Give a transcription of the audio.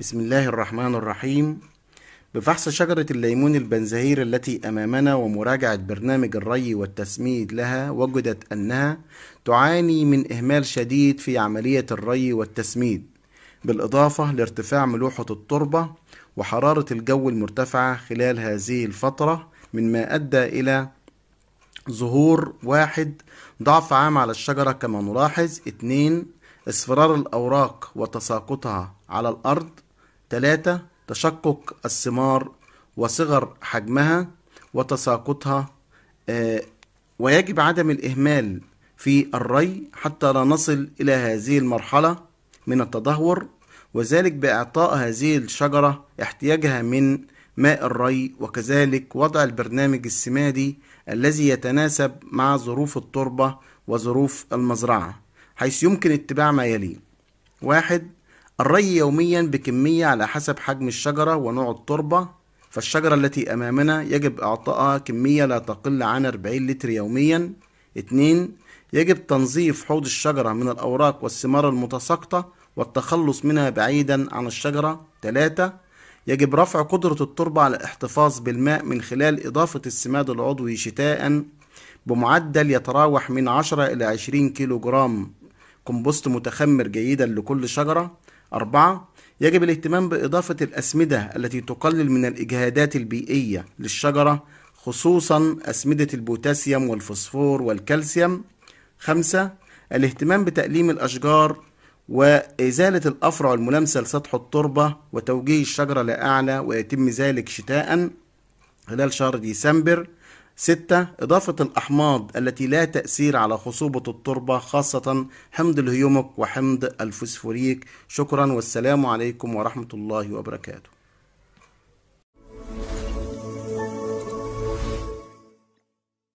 بسم الله الرحمن الرحيم بفحص شجرة الليمون البنزهير التي أمامنا ومراجعة برنامج الري والتسميد لها وجدت أنها تعاني من إهمال شديد في عملية الري والتسميد بالإضافة لارتفاع ملوحة التربة وحرارة الجو المرتفعة خلال هذه الفترة مما أدى إلى ظهور واحد ضعف عام على الشجرة كما نلاحظ اثنين اصفرار الأوراق وتساقطها على الأرض تلاتة تشقق الثمار وصغر حجمها وتساقطها آه، ويجب عدم الإهمال في الري حتى لا نصل إلى هذه المرحلة من التدهور وذلك بإعطاء هذه الشجرة احتياجها من ماء الري وكذلك وضع البرنامج السمادي الذي يتناسب مع ظروف التربة وظروف المزرعة حيث يمكن اتباع ما يلي واحد الري يوميا بكمية على حسب حجم الشجرة ونوع التربة فالشجرة التي أمامنا يجب إعطائها كمية لا تقل عن 40 لتر يوميا 2 يجب تنظيف حوض الشجرة من الأوراق والثمار المتساقطة والتخلص منها بعيدا عن الشجرة 3 يجب رفع قدرة التربة على الاحتفاظ بالماء من خلال إضافة السماد العضوي شتاء بمعدل يتراوح من 10 إلى 20 كيلو جرام كومبوست متخمر جيدا لكل شجرة أربعة يجب الاهتمام بإضافة الأسمدة التي تقلل من الإجهادات البيئية للشجرة خصوصا أسمدة البوتاسيوم والفوسفور والكالسيوم خمسة الاهتمام بتأليم الأشجار وإزالة الأفرع الملامسة لسطح التربة وتوجيه الشجرة لأعلى ويتم ذلك شتاء خلال شهر ديسمبر ستة إضافة الأحماض التي لا تأثير على خصوبة التربة خاصة حمض الهيومك وحمض الفوسفوريك شكرا والسلام عليكم ورحمة الله وبركاته